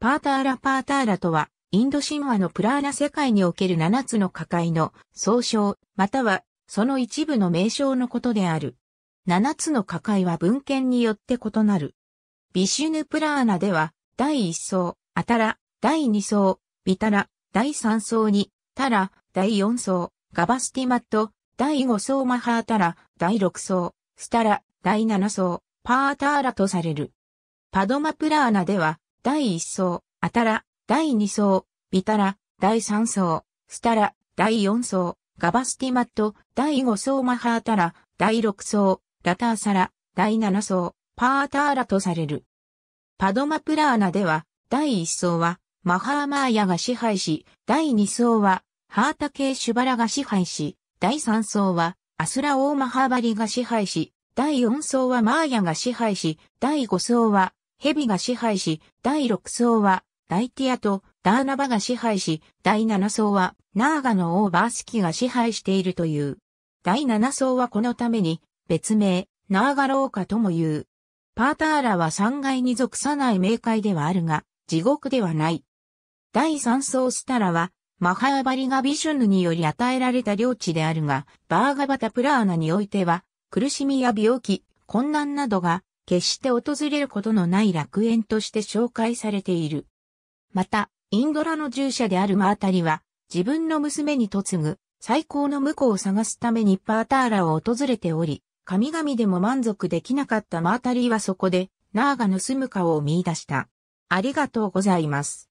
パーターラパーターラとは、インド神話のプラーナ世界における七つの火界の総称、またはその一部の名称のことである。七つの火界は文献によって異なる。ビシュヌプラーナでは、第一層、アタラ、第二層、ビタラ、第三層に、タラ、第四層、ガバスティマット、第五層マハータラ、第六層、スタラ、第七層、パーターラとされる。パドマプラーナでは、第1層、あたら、第2層、ビタラ、第3層、スタラ、第4層、ガバスティマット、第5層マハータラ、第6層、ラターサラ、第7層、パーターラとされる。パドマプラーナでは、第1層は、マハーマーヤが支配し、第2層は、ハータ系シュバラが支配し、第3層は、アスラオーマハーバリが支配し、第4層はマーヤが支配し、第5層は、ヘビが支配し、第6層は、ダイティアとダーナバが支配し、第7層は、ナーガの王バースキが支配しているという。第7層はこのために、別名、ナーガローカとも言う。パーターラは3階に属さない冥界ではあるが、地獄ではない。第3層スタラは、マハーバリがビシュヌにより与えられた領地であるが、バーガバタプラーナにおいては、苦しみや病気、困難などが決して訪れることのない楽園として紹介されている。また、インドラの従者であるマータリは、自分の娘に嫁ぐ、最高の婿を探すためにパーターラを訪れており、神々でも満足できなかったマータリーはそこで、ナーガの住む顔を見出した。ありがとうございます。